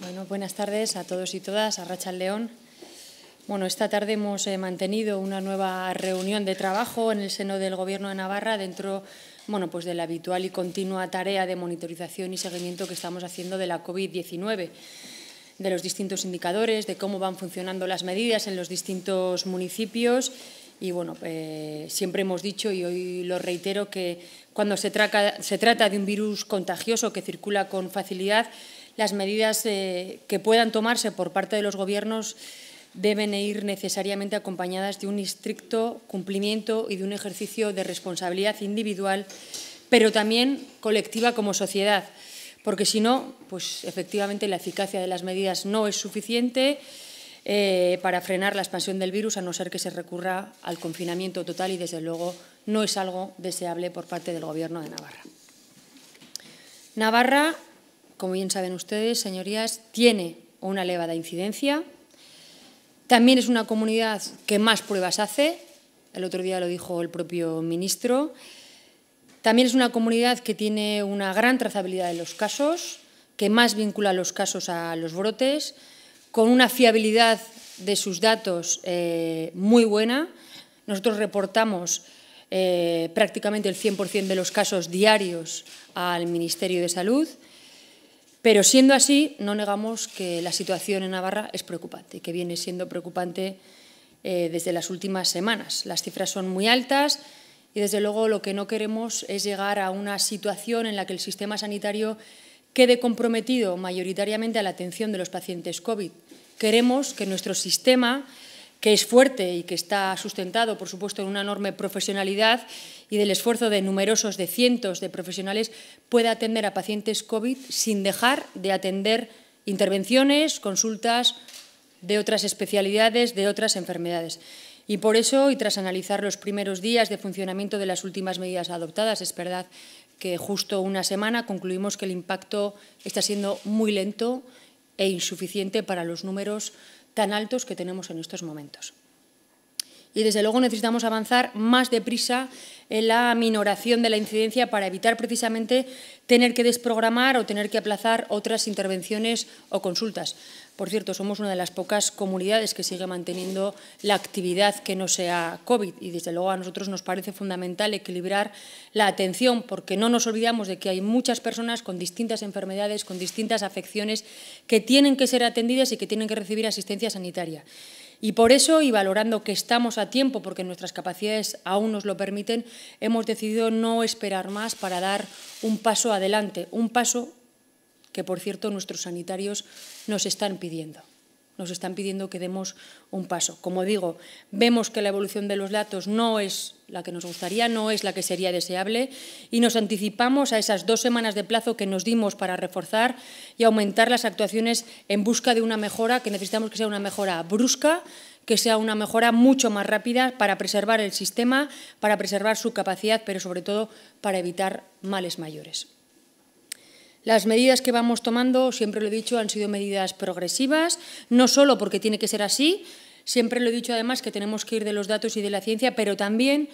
Bueno, buenas tardes a todos y todas, a Rachel León. Bueno, esta tarde hemos eh, mantenido una nueva reunión de trabajo en el seno del Gobierno de Navarra dentro bueno, pues de la habitual y continua tarea de monitorización y seguimiento que estamos haciendo de la COVID-19, de los distintos indicadores, de cómo van funcionando las medidas en los distintos municipios y bueno, eh, siempre hemos dicho y hoy lo reitero que cuando se, se trata de un virus contagioso que circula con facilidad, las medidas eh, que puedan tomarse por parte de los gobiernos deben ir necesariamente acompañadas de un estricto cumplimiento y de un ejercicio de responsabilidad individual, pero también colectiva como sociedad, porque si no, pues efectivamente la eficacia de las medidas no es suficiente eh, para frenar la expansión del virus, a no ser que se recurra al confinamiento total y, desde luego, no es algo deseable por parte del Gobierno de Navarra. Navarra como bien saben ustedes, señorías, tiene una elevada incidencia. También es una comunidad que más pruebas hace, el otro día lo dijo el propio ministro. También es una comunidad que tiene una gran trazabilidad de los casos, que más vincula los casos a los brotes, con una fiabilidad de sus datos eh, muy buena. Nosotros reportamos eh, prácticamente el 100% de los casos diarios al Ministerio de Salud. Pero siendo así, no negamos que la situación en Navarra es preocupante, que viene siendo preocupante eh, desde las últimas semanas. Las cifras son muy altas y, desde luego, lo que no queremos es llegar a una situación en la que el sistema sanitario quede comprometido mayoritariamente a la atención de los pacientes COVID. Queremos que nuestro sistema que es fuerte y que está sustentado, por supuesto, en una enorme profesionalidad y del esfuerzo de numerosos, de cientos de profesionales, pueda atender a pacientes COVID sin dejar de atender intervenciones, consultas de otras especialidades, de otras enfermedades. Y por eso, y tras analizar los primeros días de funcionamiento de las últimas medidas adoptadas, es verdad que justo una semana concluimos que el impacto está siendo muy lento e insuficiente para los números tan altos que tenemos en estos momentos. Y desde luego necesitamos avanzar más deprisa la minoración de la incidencia para evitar precisamente tener que desprogramar o tener que aplazar otras intervenciones o consultas. Por cierto, somos una de las pocas comunidades que sigue manteniendo la actividad que no sea COVID y desde luego a nosotros nos parece fundamental equilibrar la atención porque no nos olvidamos de que hay muchas personas con distintas enfermedades, con distintas afecciones que tienen que ser atendidas y que tienen que recibir asistencia sanitaria. Y por eso, y valorando que estamos a tiempo, porque nuestras capacidades aún nos lo permiten, hemos decidido no esperar más para dar un paso adelante, un paso que, por cierto, nuestros sanitarios nos están pidiendo. Nos están pidiendo que demos un paso. Como digo, vemos que la evolución de los datos no es la que nos gustaría, no es la que sería deseable y nos anticipamos a esas dos semanas de plazo que nos dimos para reforzar y aumentar las actuaciones en busca de una mejora que necesitamos que sea una mejora brusca que sea una mejora mucho más rápida para preservar el sistema, para preservar su capacidad, pero sobre todo para evitar males mayores. Las medidas que vamos tomando, siempre lo he dicho, han sido medidas progresivas, no solo porque tiene que ser así, siempre lo he dicho además que tenemos que ir de los datos y de la ciencia, pero también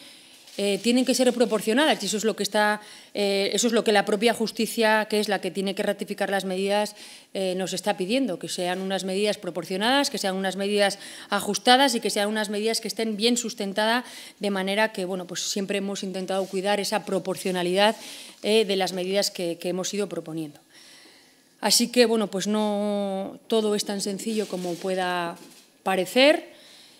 eh, tienen que ser proporcionadas y eso es lo que está, eh, eso es lo que la propia justicia, que es la que tiene que ratificar las medidas, eh, nos está pidiendo, que sean unas medidas proporcionadas, que sean unas medidas ajustadas y que sean unas medidas que estén bien sustentadas, de manera que bueno, pues siempre hemos intentado cuidar esa proporcionalidad de las medidas que, que hemos ido proponiendo. Así que, bueno, pues no todo es tan sencillo como pueda parecer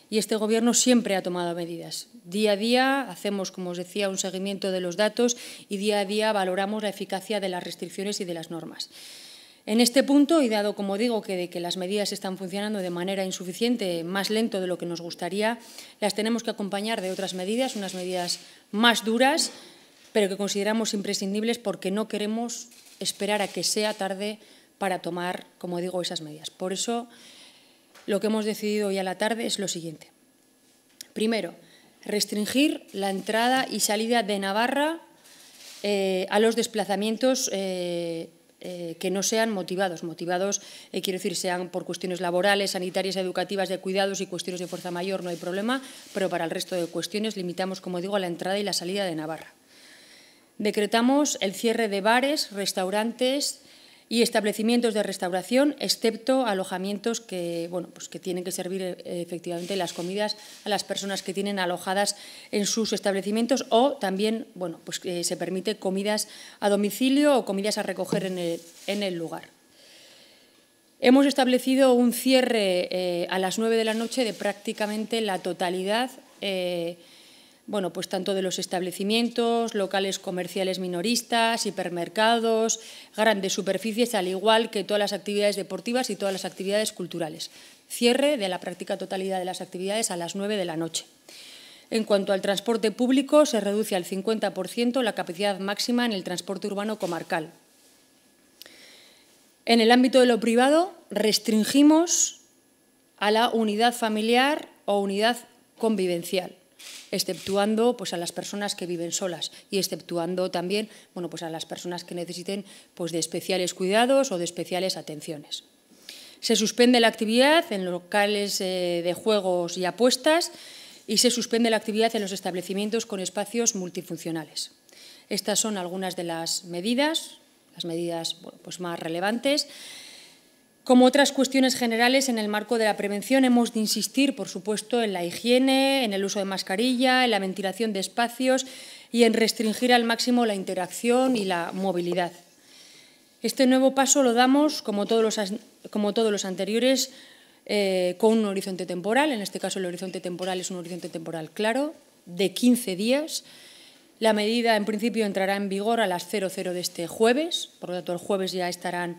y este Gobierno siempre ha tomado medidas. Día a día hacemos, como os decía, un seguimiento de los datos y día a día valoramos la eficacia de las restricciones y de las normas. En este punto, y dado, como digo, que, las medidas están funcionando de manera insuficiente, más lento de lo que nos gustaría, las tenemos que acompañar de otras medidas, unas medidas más duras, pero que consideramos imprescindibles porque no queremos esperar a que sea tarde para tomar, como digo, esas medidas. Por eso lo que hemos decidido hoy a la tarde es lo siguiente. Primero, restringir la entrada y salida de Navarra eh, a los desplazamientos eh, eh, que no sean motivados. Motivados, quiero decir, sean por cuestiones laborales, sanitarias, educativas, de cuidados y cuestiones de fuerza mayor, no hay problema, pero para el resto de cuestiones limitamos, como digo, la entrada y la salida de Navarra. Decretamos el cierre de bares, restaurantes, y establecimientos de restauración, excepto alojamientos que, bueno, pues que tienen que servir eh, efectivamente las comidas a las personas que tienen alojadas en sus establecimientos o también bueno, pues, eh, se permite comidas a domicilio o comidas a recoger en el, lugar. Hemos establecido un cierre eh, a las 9 de la noche de prácticamente la totalidad bueno, pues tanto de los establecimientos, locales comerciales minoristas, hipermercados, grandes superficies, al igual que todas las actividades deportivas y todas las actividades culturales. Cierre de la práctica totalidad de las actividades a las nueve de la noche. En cuanto al transporte público, se reduce al 50% la capacidad máxima en el transporte urbano comarcal. En el ámbito de lo privado, restringimos a la unidad familiar o unidad convivencial exceptuando pues, a las personas que viven solas y exceptuando también bueno, pues, a las personas que necesiten pues, de especiales cuidados o de especiales atenciones. Se suspende la actividad en locales eh, de juegos y apuestas y se suspende la actividad en los establecimientos con espacios multifuncionales. Estas son algunas de las medidas, las medidas pues más relevantes. Como otras cuestiones generales, en el marco de la prevención hemos de insistir, por supuesto, en la higiene, en el uso de mascarilla, en la ventilación de espacios y en restringir al máximo la interacción y la movilidad. Este nuevo paso lo damos, como todos los, como todos los anteriores, eh, con un horizonte temporal. En este caso, el horizonte temporal es un horizonte temporal claro, de 15 días. La medida, en principio, entrará en vigor a las 00 de este jueves, por lo tanto, el jueves ya estarán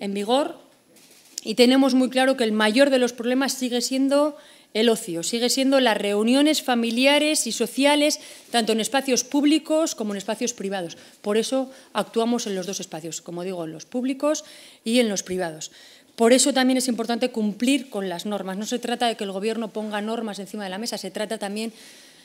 en vigor y tenemos muy claro que el mayor de los problemas sigue siendo el ocio, sigue siendo las reuniones familiares y sociales, tanto en espacios públicos como en espacios privados. Por eso actuamos en los dos espacios, como digo, en los públicos y en los privados. Por eso también es importante cumplir con las normas. No se trata de que el Gobierno ponga normas encima de la mesa, se trata también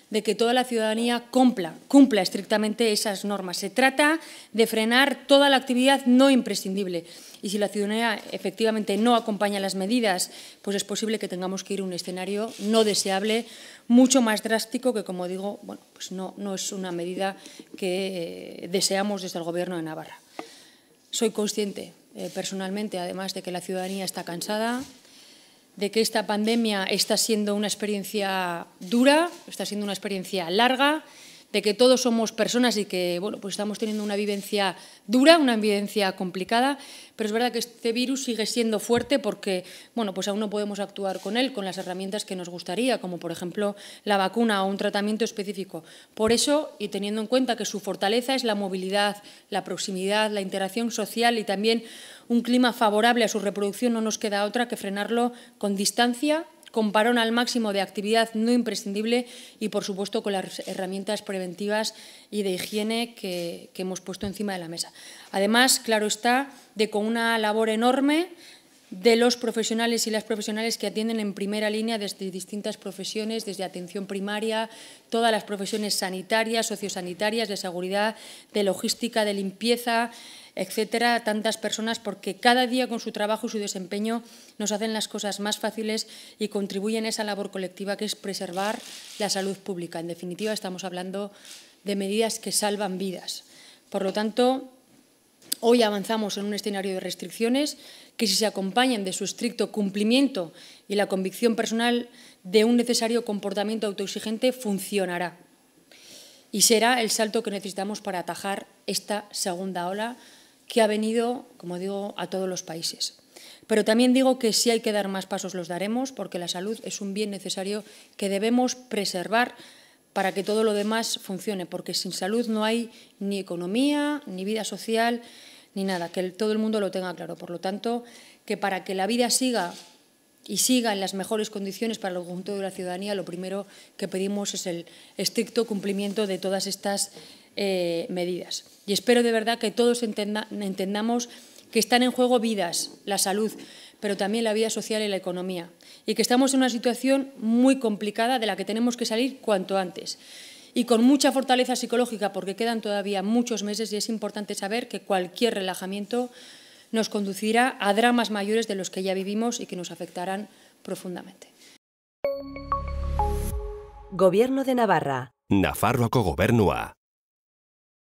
de que toda la ciudadanía cumpla, cumpla estrictamente esas normas. Se trata de frenar toda la actividad no imprescindible y si la ciudadanía efectivamente no acompaña las medidas, pues es posible que tengamos que ir a un escenario no deseable, mucho más drástico que, como digo, bueno, pues no, no es una medida que eh, deseamos desde el Gobierno de Navarra. Soy consciente eh, personalmente, además de que la ciudadanía está cansada, de que esta pandemia está siendo una experiencia dura, está siendo una experiencia larga, de que todos somos personas y que bueno, pues estamos teniendo una vivencia dura, una vivencia complicada, pero es verdad que este virus sigue siendo fuerte porque bueno, pues aún no podemos actuar con él con las herramientas que nos gustaría, como por ejemplo la vacuna o un tratamiento específico. Por eso, y teniendo en cuenta que su fortaleza es la movilidad, la proximidad, la interacción social y también un clima favorable a su reproducción, no nos queda otra que frenarlo con distancia parón al máximo de actividad no imprescindible y, por supuesto, con las herramientas preventivas y de higiene que, que hemos puesto encima de la mesa. Además, claro está, de con una labor enorme de los profesionales y las profesionales que atienden en primera línea desde distintas profesiones, desde atención primaria, todas las profesiones sanitarias, sociosanitarias, de seguridad, de logística, de limpieza, etcétera, tantas personas, porque cada día con su trabajo y su desempeño nos hacen las cosas más fáciles y contribuyen a esa labor colectiva que es preservar la salud pública. En definitiva, estamos hablando de medidas que salvan vidas. Por lo tanto, hoy avanzamos en un escenario de restricciones que si se acompañan de su estricto cumplimiento y la convicción personal de un necesario comportamiento autoexigente, funcionará. Y será el salto que necesitamos para atajar esta segunda ola que ha venido, como digo, a todos los países. Pero también digo que si hay que dar más pasos los daremos, porque la salud es un bien necesario que debemos preservar para que todo lo demás funcione, porque sin salud no hay ni economía, ni vida social, ni nada, que todo el mundo lo tenga claro. Por lo tanto, que para que la vida siga y siga en las mejores condiciones para el conjunto de la ciudadanía, lo primero que pedimos es el estricto cumplimiento de todas estas eh, medidas. Y espero de verdad que todos entendamos que están en juego vidas, la salud, pero también la vida social y la economía, y que estamos en una situación muy complicada de la que tenemos que salir cuanto antes. Y con mucha fortaleza psicológica, porque quedan todavía muchos meses y es importante saber que cualquier relajamiento nos conducirá a dramas mayores de los que ya vivimos y que nos afectarán profundamente. Gobierno de Navarra.